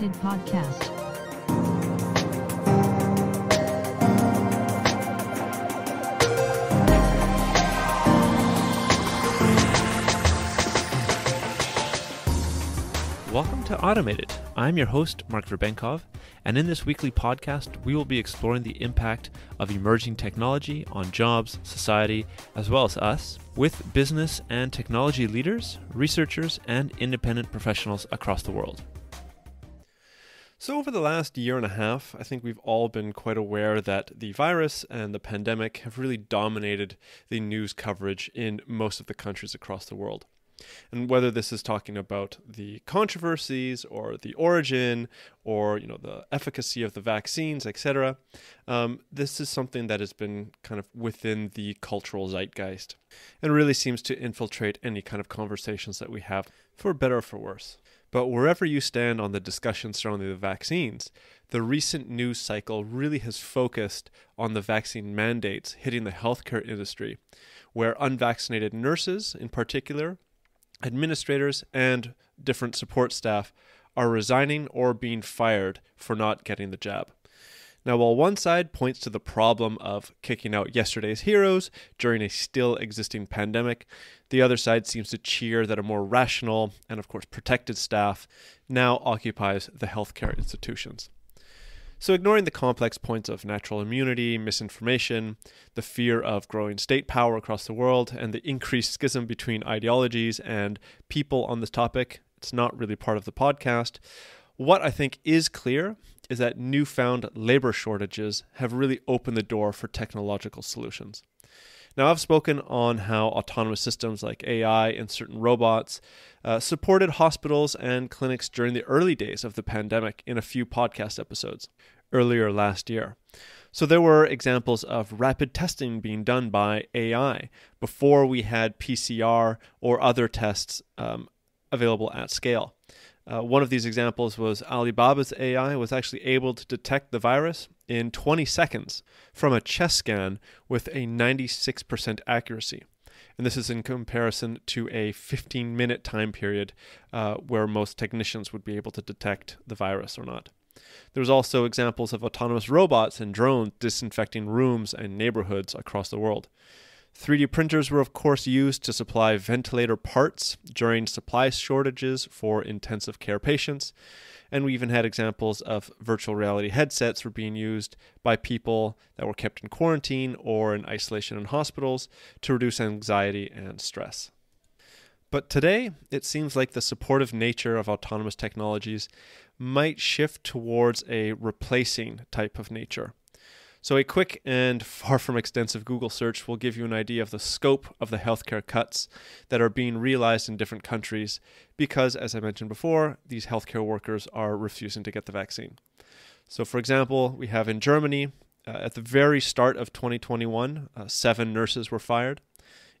Unlimited podcast. Welcome to Automated. I'm your host, Mark Verbenkov, and in this weekly podcast, we will be exploring the impact of emerging technology on jobs, society, as well as us, with business and technology leaders, researchers, and independent professionals across the world. So, over the last year and a half, I think we've all been quite aware that the virus and the pandemic have really dominated the news coverage in most of the countries across the world. And whether this is talking about the controversies or the origin or you know the efficacy of the vaccines, etc., um, this is something that has been kind of within the cultural zeitgeist and really seems to infiltrate any kind of conversations that we have, for better or for worse. But wherever you stand on the discussion surrounding the vaccines, the recent news cycle really has focused on the vaccine mandates hitting the healthcare industry, where unvaccinated nurses, in particular, administrators, and different support staff are resigning or being fired for not getting the jab. Now, while one side points to the problem of kicking out yesterday's heroes during a still existing pandemic, the other side seems to cheer that a more rational and, of course, protected staff now occupies the healthcare institutions. So, ignoring the complex points of natural immunity, misinformation, the fear of growing state power across the world, and the increased schism between ideologies and people on this topic, it's not really part of the podcast. What I think is clear is that newfound labor shortages have really opened the door for technological solutions. Now, I've spoken on how autonomous systems like AI and certain robots uh, supported hospitals and clinics during the early days of the pandemic in a few podcast episodes earlier last year. So, there were examples of rapid testing being done by AI before we had PCR or other tests um, available at scale. Uh, one of these examples was Alibaba's AI was actually able to detect the virus in 20 seconds from a chest scan with a 96% accuracy. And this is in comparison to a 15 minute time period uh, where most technicians would be able to detect the virus or not. There's also examples of autonomous robots and drones disinfecting rooms and neighborhoods across the world. 3D printers were, of course, used to supply ventilator parts during supply shortages for intensive care patients. And we even had examples of virtual reality headsets were being used by people that were kept in quarantine or in isolation in hospitals to reduce anxiety and stress. But today, it seems like the supportive nature of autonomous technologies might shift towards a replacing type of nature. So, a quick and far from extensive Google search will give you an idea of the scope of the healthcare cuts that are being realized in different countries because, as I mentioned before, these healthcare workers are refusing to get the vaccine. So, for example, we have in Germany, uh, at the very start of 2021, uh, seven nurses were fired.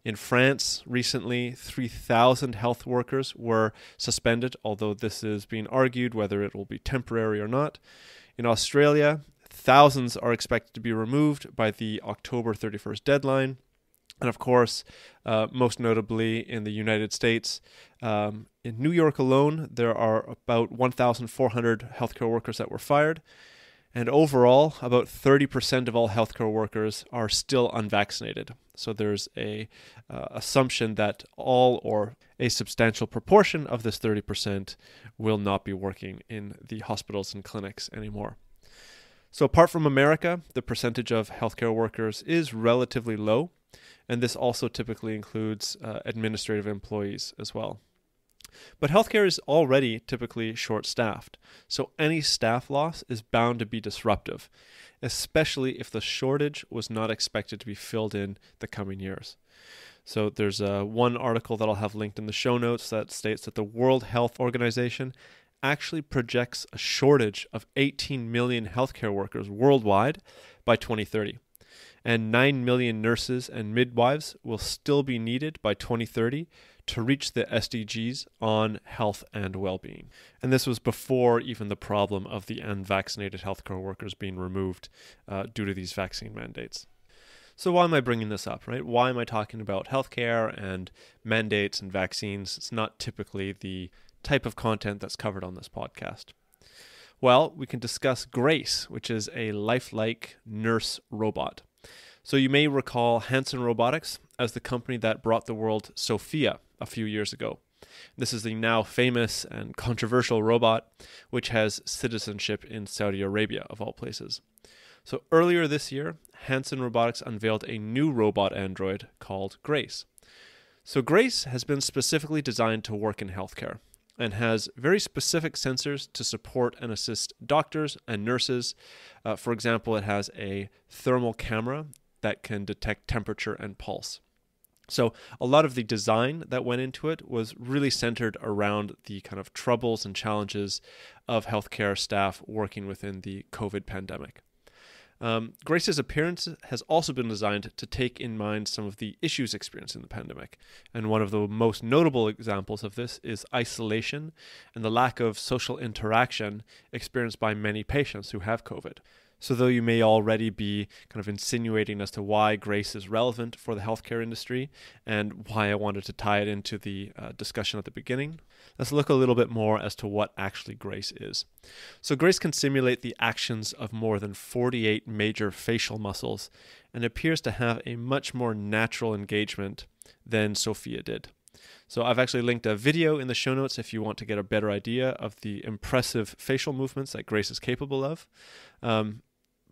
In France, recently, 3,000 health workers were suspended, although this is being argued whether it will be temporary or not. In Australia, Thousands are expected to be removed by the October 31st deadline. And of course, uh, most notably in the United States, um, in New York alone, there are about 1,400 healthcare workers that were fired. And overall, about 30% of all healthcare workers are still unvaccinated. So there's a uh, assumption that all or a substantial proportion of this 30% will not be working in the hospitals and clinics anymore. So, apart from America, the percentage of healthcare workers is relatively low, and this also typically includes uh, administrative employees as well. But healthcare is already typically short staffed, so any staff loss is bound to be disruptive, especially if the shortage was not expected to be filled in the coming years. So there's uh, one article that I'll have linked in the show notes that states that the World Health Organization actually projects a shortage of 18 million healthcare workers worldwide by 2030. And 9 million nurses and midwives will still be needed by 2030 to reach the SDGs on health and well being. And this was before even the problem of the unvaccinated healthcare workers being removed uh, due to these vaccine mandates. So, why am I bringing this up, right? Why am I talking about healthcare and mandates and vaccines? It's not typically the type of content that's covered on this podcast? Well, we can discuss Grace, which is a lifelike nurse robot. So you may recall Hanson Robotics as the company that brought the world Sophia a few years ago. This is the now famous and controversial robot, which has citizenship in Saudi Arabia, of all places. So earlier this year, Hanson Robotics unveiled a new robot android called Grace. So Grace has been specifically designed to work in healthcare and has very specific sensors to support and assist doctors and nurses. Uh, for example, it has a thermal camera that can detect temperature and pulse. So, a lot of the design that went into it was really centered around the kind of troubles and challenges of healthcare staff working within the COVID pandemic. Um, Grace's appearance has also been designed to take in mind some of the issues experienced in the pandemic. And one of the most notable examples of this is isolation and the lack of social interaction experienced by many patients who have COVID. So, though you may already be kind of insinuating as to why grace is relevant for the healthcare industry and why I wanted to tie it into the uh, discussion at the beginning, let's look a little bit more as to what actually grace is. So, grace can simulate the actions of more than 48 major facial muscles and appears to have a much more natural engagement than Sophia did. So I've actually linked a video in the show notes if you want to get a better idea of the impressive facial movements that Grace is capable of. Um,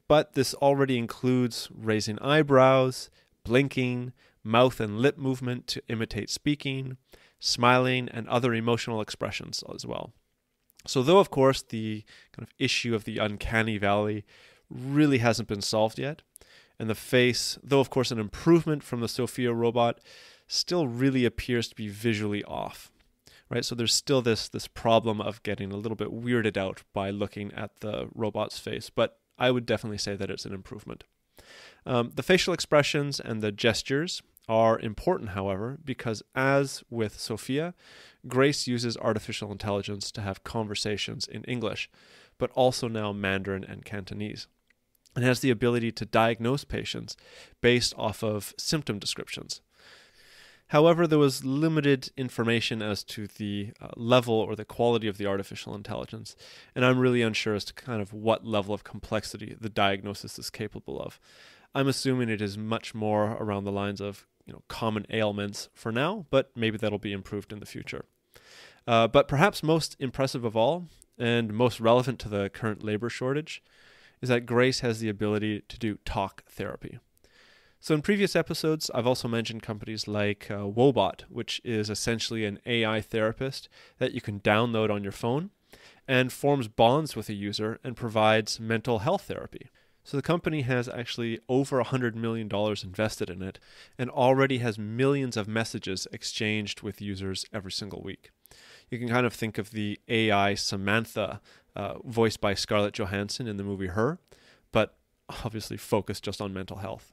but this already includes raising eyebrows, blinking, mouth and lip movement to imitate speaking, smiling, and other emotional expressions as well. So, though, of course, the kind of issue of the uncanny valley really hasn't been solved yet, and the face, though, of course, an improvement from the Sophia robot, still really appears to be visually off. Right, so there's still this this problem of getting a little bit weirded out by looking at the robot's face, but I would definitely say that it's an improvement. Um, the facial expressions and the gestures are important, however, because as with Sophia, Grace uses artificial intelligence to have conversations in English, but also now Mandarin and Cantonese, and has the ability to diagnose patients based off of symptom descriptions. However, there was limited information as to the uh, level or the quality of the artificial intelligence, and I'm really unsure as to kind of what level of complexity the diagnosis is capable of. I'm assuming it is much more around the lines of you know common ailments for now, but maybe that'll be improved in the future. Uh, but perhaps most impressive of all, and most relevant to the current labor shortage, is that Grace has the ability to do talk therapy. So, in previous episodes, I've also mentioned companies like uh, Wobot, which is essentially an AI therapist that you can download on your phone and forms bonds with a user and provides mental health therapy. So, the company has actually over $100 million invested in it and already has millions of messages exchanged with users every single week. You can kind of think of the AI Samantha, uh, voiced by Scarlett Johansson in the movie Her, but obviously focused just on mental health.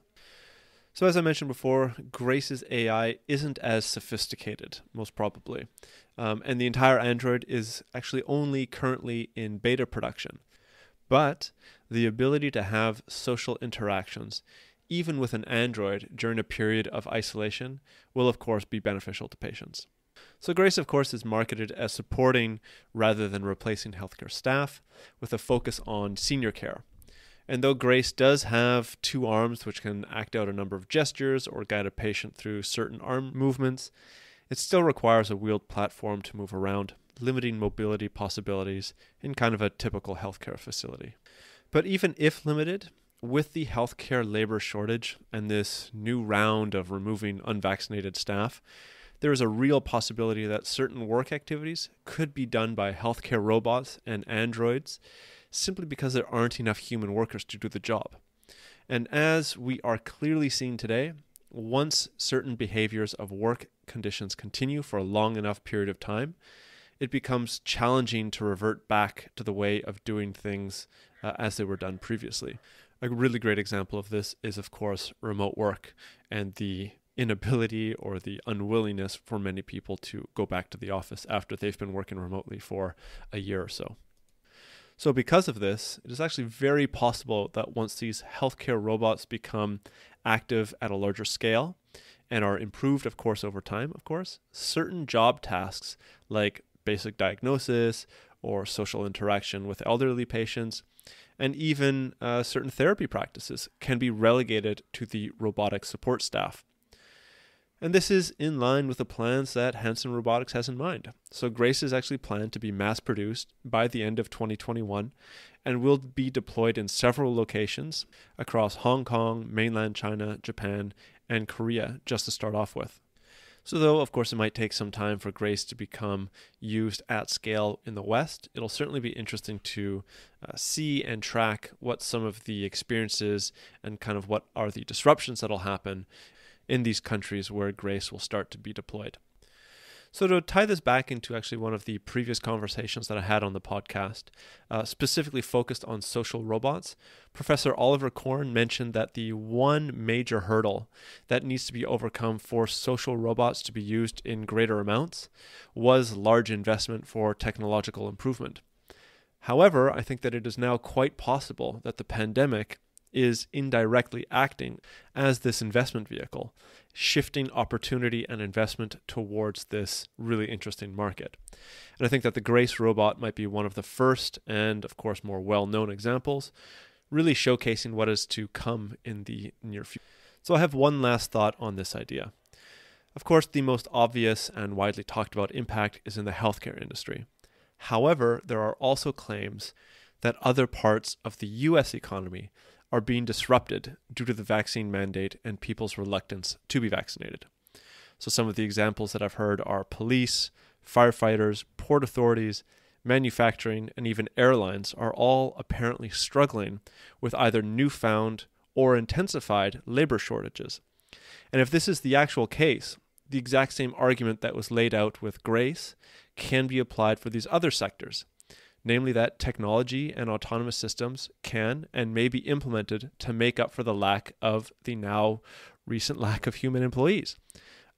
So, as I mentioned before, Grace's AI isn't as sophisticated, most probably. Um, and the entire Android is actually only currently in beta production. But the ability to have social interactions, even with an Android during a period of isolation, will of course be beneficial to patients. So, Grace, of course, is marketed as supporting rather than replacing healthcare staff with a focus on senior care. And though Grace does have two arms which can act out a number of gestures or guide a patient through certain arm movements, it still requires a wheeled platform to move around, limiting mobility possibilities in kind of a typical healthcare facility. But even if limited, with the healthcare labor shortage and this new round of removing unvaccinated staff, there is a real possibility that certain work activities could be done by healthcare robots and androids simply because there aren't enough human workers to do the job. And as we are clearly seeing today, once certain behaviors of work conditions continue for a long enough period of time, it becomes challenging to revert back to the way of doing things uh, as they were done previously. A really great example of this is, of course, remote work and the inability or the unwillingness for many people to go back to the office after they've been working remotely for a year or so. So, because of this, it is actually very possible that once these healthcare robots become active at a larger scale and are improved, of course, over time, of course, certain job tasks like basic diagnosis or social interaction with elderly patients and even uh, certain therapy practices can be relegated to the robotic support staff. And this is in line with the plans that Hanson Robotics has in mind. So Grace is actually planned to be mass produced by the end of 2021 and will be deployed in several locations across Hong Kong, mainland China, Japan, and Korea, just to start off with. So, though, of course, it might take some time for Grace to become used at scale in the West, it'll certainly be interesting to uh, see and track what some of the experiences and kind of what are the disruptions that'll happen in these countries where grace will start to be deployed. So, to tie this back into actually one of the previous conversations that I had on the podcast, uh, specifically focused on social robots, Professor Oliver Korn mentioned that the one major hurdle that needs to be overcome for social robots to be used in greater amounts was large investment for technological improvement. However, I think that it is now quite possible that the pandemic is indirectly acting as this investment vehicle, shifting opportunity and investment towards this really interesting market. And I think that the Grace robot might be one of the first and, of course, more well known examples, really showcasing what is to come in the near future. So I have one last thought on this idea. Of course, the most obvious and widely talked about impact is in the healthcare industry. However, there are also claims that other parts of the US economy are being disrupted due to the vaccine mandate and people's reluctance to be vaccinated. So, some of the examples that I've heard are police, firefighters, port authorities, manufacturing, and even airlines are all apparently struggling with either newfound or intensified labor shortages. And if this is the actual case, the exact same argument that was laid out with grace can be applied for these other sectors namely that technology and autonomous systems can and may be implemented to make up for the lack of the now recent lack of human employees,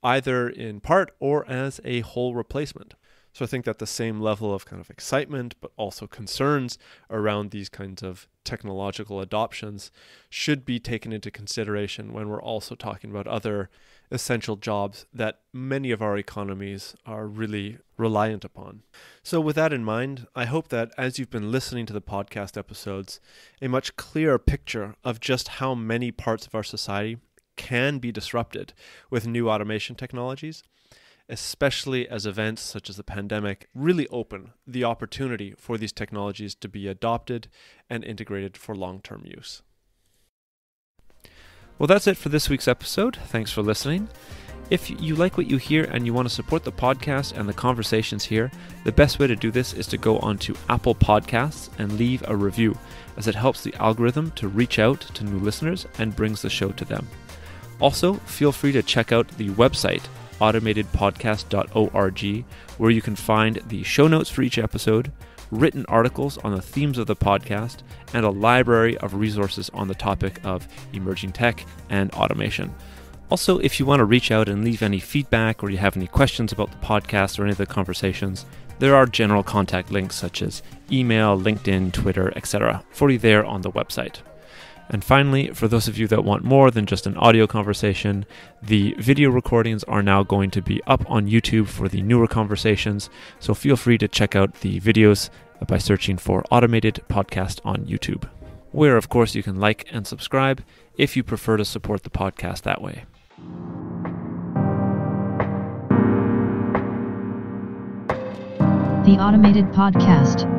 either in part or as a whole replacement. So I think that the same level of kind of excitement, but also concerns around these kinds of technological adoptions should be taken into consideration when we're also talking about other essential jobs that many of our economies are really reliant upon. So, with that in mind, I hope that as you've been listening to the podcast episodes, a much clearer picture of just how many parts of our society can be disrupted with new automation technologies especially as events such as the pandemic really open the opportunity for these technologies to be adopted and integrated for long term use. Well, that's it for this week's episode. Thanks for listening. If you like what you hear and you want to support the podcast and the conversations here, the best way to do this is to go onto Apple Podcasts and leave a review, as it helps the algorithm to reach out to new listeners and brings the show to them. Also, feel free to check out the website automatedpodcast.org, where you can find the show notes for each episode, written articles on the themes of the podcast, and a library of resources on the topic of emerging tech and automation. Also, if you want to reach out and leave any feedback or you have any questions about the podcast or any of the conversations, there are general contact links such as email, LinkedIn, Twitter, etc. for you there on the website. And finally, for those of you that want more than just an audio conversation, the video recordings are now going to be up on YouTube for the newer conversations. So feel free to check out the videos by searching for Automated Podcast on YouTube, where, of course, you can like and subscribe if you prefer to support the podcast that way. The Automated Podcast.